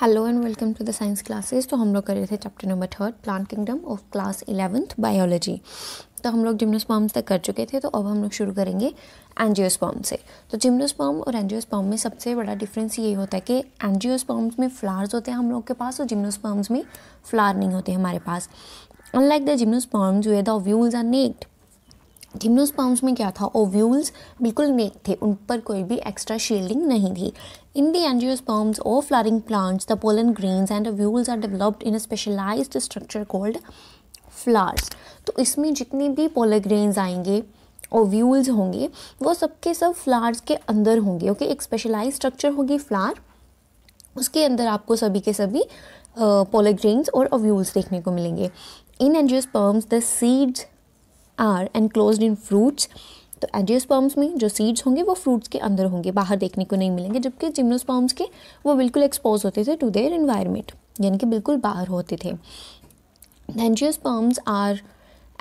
Hello and welcome to the science classes तो हम लोग कर रहे थे chapter number third plant kingdom of class eleventh biology तो हम लोग जिम्नोस्पॉम्स तक कर चुके थे तो अब हम लोग शुरू करेंगे एनजियोस्पॉम से तो जिम्नोस्पॉम और एनजियोस्पॉम में सबसे बड़ा डिफरेंस ये होता है कि एनजियोस्पॉम्स में फ्लावर्स होते हैं हम लोग के पास और जिम्नोस्पॉम्स में फ्लावर नहीं होते हमारे पास unlike the gymnosperms where the ovules are naked gymnosperms में क्या था ओव्यूल्स बिल्कुल नेक थे उन पर कोई भी एक्स्ट्रा शील्डिंग नहीं थी in the angiosperms of flowering plants the pollen grains and ovules are developed in a specialised structure called flowers तो इसमें जितने भी पोलर ग्रेन्स आएंगे ओव्यूल्स होंगे वो सबके सब फ्लावर्स के अंदर होंगे ओके एक स्पेशलाइज स्ट्रक्चर होगी फ्लावर उसके अंदर आपको सभी के सभी पोलर ग्रेन्स और ओव्यूल्स देखने को मिलेंगे in angiosperms the seeds are enclose in fruits तो एजियोस्पर्म्स में जो सीड्स होंगे वो फ्रूट्स के अंदर होंगे बाहर देखने को नहीं मिलेंगे जबकि जिम्नोस्पर्म्स के वो बिल्कुल एक्सपोज होते थे टू देयर इन्वायरमेंट यानी कि बिल्कुल बाहर होते थे angiosperms are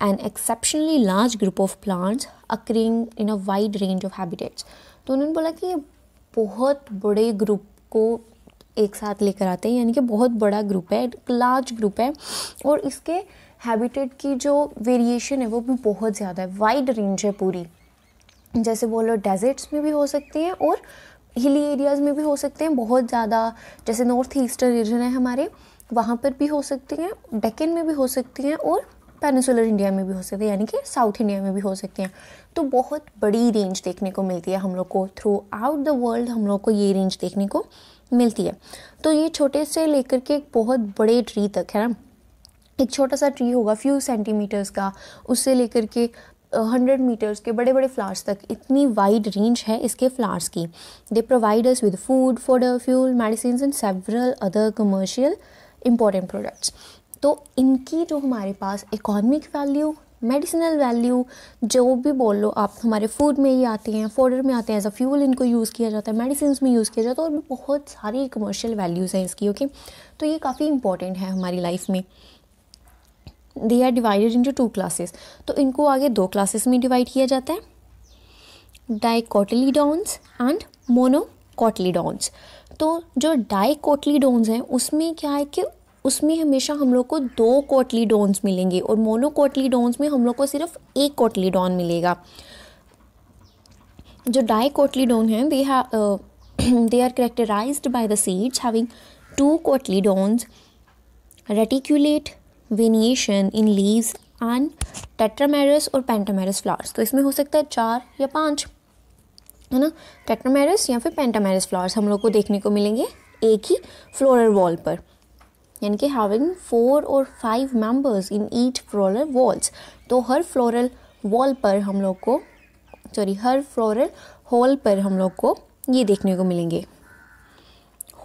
an exceptionally large group of plants occurring in a wide range of habitats तो उन्होंने बोला कि ये बहुत बड़े ग्रुप को एक साथ लेकर आते हैं यानी कि बहुत बड़ा ग्रुप है लार्ज ग्रुप है और इसके हैबिटेट की जो वेरिएशन है वो भी बहुत ज़्यादा है वाइड रेंज है पूरी जैसे बोलो डेजर्ट्स में भी हो सकती हैं और हिली एरियाज़ में भी हो सकते हैं बहुत ज़्यादा जैसे नॉर्थ ईस्टर्न रीजन है हमारे वहाँ पर भी हो सकती हैं डेकन में भी हो सकती हैं और पेनिसुलर इंडिया में भी हो सकती है यानी कि साउथ इंडिया में भी हो सकती हैं तो बहुत बड़ी रेंज देखने को मिलती है हम लोग को थ्रू आउट द वर्ल्ड हम लोग को ये रेंज देखने को मिलती है तो ये छोटे से लेकर के एक बहुत बड़े ट्री तक है ना एक छोटा सा ट्री होगा फ्यू सेंटीमीटर्स का उससे लेकर के हंड्रेड मीटर्स के बड़े बड़े फ्लावर्स तक इतनी वाइड रेंज है इसके फ्लावर्स की they provide us with food for fuel medicine and several other commercial important products तो इनकी जो हमारे पास इकोनॉमिक वैल्यू मेडिसिनल वैल्यू जो भी बोल लो आप हमारे फूड में ही आते हैं फोडर में आते हैं एज अ फ्यूल इनको यूज़ किया जाता है मेडिसिन में यूज़ किया जाता है और भी बहुत सारी कमर्शियल वैल्यूज़ हैं इसकी ओके okay? तो ये काफ़ी इंपॉर्टेंट है हमारी लाइफ में they are divided into two classes तो इनको आगे दो क्लासेस में डिवाइड किया जाता है डाइकोटलीडॉन्स एंड मोनोकोटलीडॉन्स तो जो डाइकोटलीडॉन्स हैं उसमें क्या है कि उसमें हमेशा हम लोग को दो डोन्स मिलेंगे और डोन्स में हम लोग को सिर्फ एक कोटलीडॉन मिलेगा जो डाइकोटलीडोन हैं they they are characterised by the seeds having two dons reticulate venation in leaves and tetramerous और पेंटामेरस फ्लावर्स तो इसमें हो सकता है चार या पाँच है ना टेट्रामेरस या फिर पेंटामेरस फ्लावर्स हम लोग को देखने को मिलेंगे एक ही फ्लोरल वॉल पर यानी कि हैविंग फोर और five members in each floral whorls तो हर फ्लोरल वॉल पर हम लोग को सॉरी हर फ्लोरल हॉल पर हम लोग को ये देखने को मिलेंगे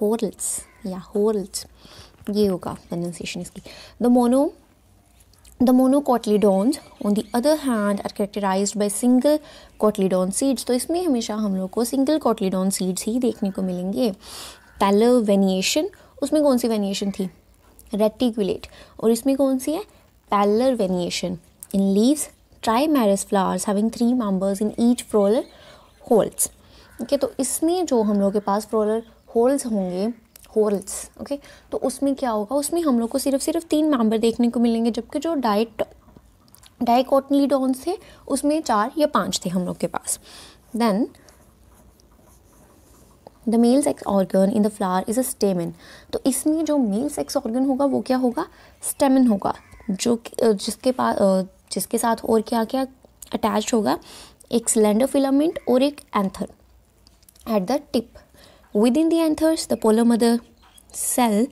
होल्स या होल्स ये होगा प्रोनाउंसिएशन इसकी the mono the monocotyledons on the other hand are characterise by single cotyledon seeds तो इसमें हमेशा हम लोग को सिंगल कॉटलीडोन सीड्स ही देखने को मिलेंगे पहले वेनिएशन उसमें कौन सी वेनिएशन थी रेटिकुलेट और इसमें कौन सी है parallel venation in leaves marriage flowers having three members in each floral whorls ठीक है तो इसमें जो हम लोग के पास फ्रोलर होल्स होंगे होल्स ओके तो उसमें क्या होगा उसमें हम लोग को सिर्फ सिर्फ तीन मेंबर देखने को मिलेंगे जबकि जो डाइट डाइकॉटलीडॉन्स थे उसमें चार या पांच थे हम लोग के पास then the male sex organ in the flower is a stamen तो इसमें जो मेल सेक्स ऑर्गन होगा वो क्या होगा स्टेमिन होगा जो जिसके पास जिसके साथ और क्या क्या अटैच होगा एक सिलेंडर फिलामेंट और एक anther at the tip Within the anthers, the polar mother cell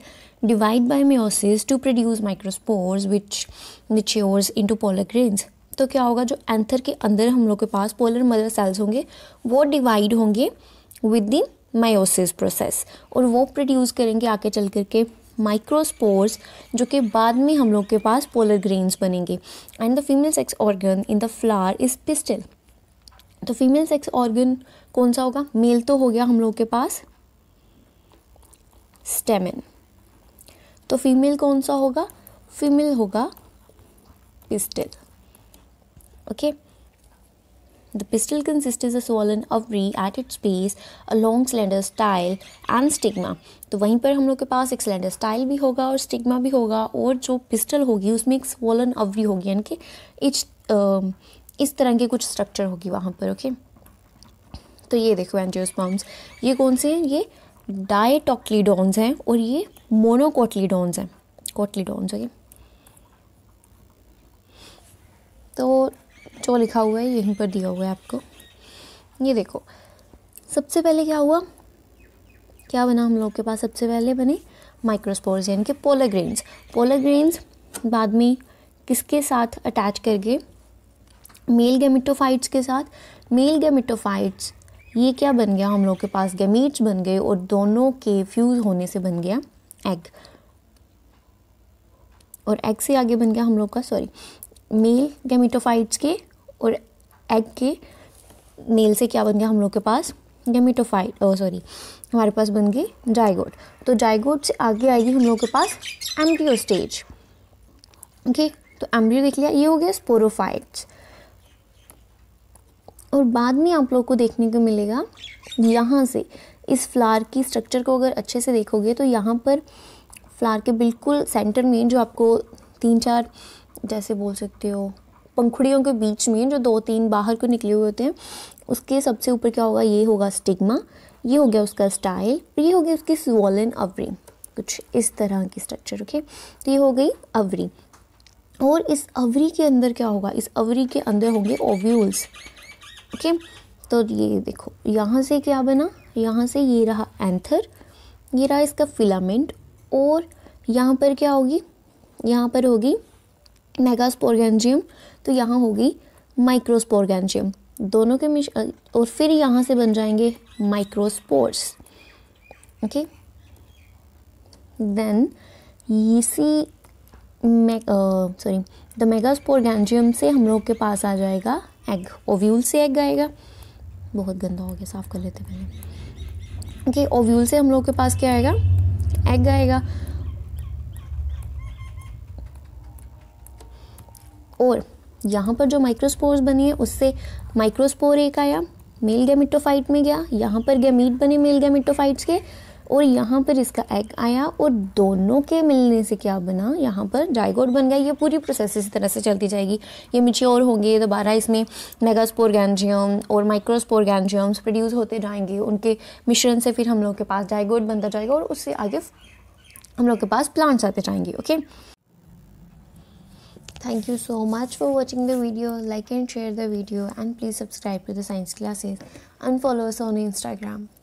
divide by meiosis to produce microspores which matures into polar grains. तो क्या होगा जो एंथर के अंदर हम लोग के पास पोलर मदर सेल्स होंगे वो डिवाइड होंगे विद इन मायोसिस प्रोसेस और वो प्रोड्यूस करेंगे आगे चल करके माइक्रोस्पोर्स जो कि बाद में हम लोग के पास पोलर ग्रेन्स बनेंगे and the female sex organ in the flower is pistil तो फीमेल सेक्स ऑर्गन कौन सा होगा मेल तो हो गया हम लोग के पास स्टेमिन तो फीमेल कौन सा होगा फीमेल होगा pistil okay the pistil consist is a swollen ovary at its base, a long slender style and stigma. तो वहीं पर हम लोग के पास एक सिलेंडर स्टाइल भी होगा और स्टिग्मा भी होगा और जो पिस्टल होगी उसमें एक सोलन अवरी होगी यानी कि इच इस तरह के कुछ स्ट्रक्चर होगी वहाँ पर ओके तो ये देखो एंजियोस्पर्म्स ये कौन से हैं ये डायटोक्लीडॉन्स हैं और ये मोनोकोटलीडोन्स हैं कोटलीडोन्स ओके तो जो लिखा हुआ है यहीं पर दिया हुआ है आपको ये देखो सबसे पहले क्या हुआ क्या बना हम लोग के पास सबसे पहले बने माइक्रोस्पोर्स यानी कि पोलर ग्रेन्स पोलर ग्रेन्स बाद में किसके साथ अटैच करके मेल गेमिटोफाइट्स के साथ मेल गेमिटोफाइट्स ये क्या बन गया हम लोग के पास गेमीट्स बन गए और दोनों के फ्यूज़ होने से बन गया एग और एग से आगे बन गया हम लोग का सॉरी मेल गेमिटोफाइट्स के और एग के मेल से क्या बन गया हम लोग के पास गेमिटोफाइट ओ सॉरी हमारे पास बन गई जाइगोट तो जाइगोट से आगे आएगी हम लोग के पास एम्ब्रियो स्टेज ओके तो एम्ब्रियो देख लिया ये हो गया स्पोरोफाइट्स और बाद में आप लोग को देखने को मिलेगा यहाँ से इस फ्लावर की स्ट्रक्चर को अगर अच्छे से देखोगे तो यहाँ पर फ्लावर के बिल्कुल सेंटर में जो आपको तीन चार जैसे बोल सकते हो पंखुड़ियों के बीच में जो दो तीन बाहर को निकले हुए होते हैं उसके सबसे ऊपर क्या होगा ये होगा स्टिग्मा ये हो गया उसका स्टाइल ये गया उसकी स्वॉलन अवरी कुछ इस तरह की स्ट्रक्चर ओके तो ये हो गई अवरी और इस अवरी के अंदर क्या होगा इस अवरी के अंदर होंगे ओव्यूल्स ओके तो ये देखो यहाँ से क्या बना यहाँ से ये रहा एंथर ये रहा इसका फिलामेंट और यहाँ पर क्या होगी यहाँ पर होगी मेगास्पोरगेंजियम तो यहाँ होगी माइक्रोस्पोरगेंजियम दोनों के मिश और फिर यहाँ से बन जाएंगे माइक्रोस्पोर्स ओके देन इसी सॉरी द मेगास्पोरगेंजियम से हम लोग के पास आ जाएगा एग ओव्यूल से एग आएगा बहुत गंदा हो गया साफ़ कर लेते पहले ओके ओव्यूल से हम लोग के पास क्या आएगा एग आएगा और यहाँ पर जो माइक्रोस्पोर्स बनी है उससे माइक्रोस्पोर एक आया मेल गैमिटोफाइट में गया यहाँ पर गैमीट बने मेल गैमिटोफाइट्स के और यहाँ पर इसका एग आया और दोनों के मिलने से क्या बना यहाँ पर जाइगोट बन गया ये पूरी प्रोसेस इसी तरह से चलती जाएगी ये मिच्योर होंगे दोबारा इसमें गैनजियम और गैनजियम्स प्रोड्यूस होते जाएंगे उनके मिश्रण से फिर हम लोग के पास जाइगोट बनता जाएगा और उससे आगे हम लोग के पास प्लांट्स आते जाएंगे okay thank you so much for watching the video like and share the video and please subscribe to the science classes एंड follow us on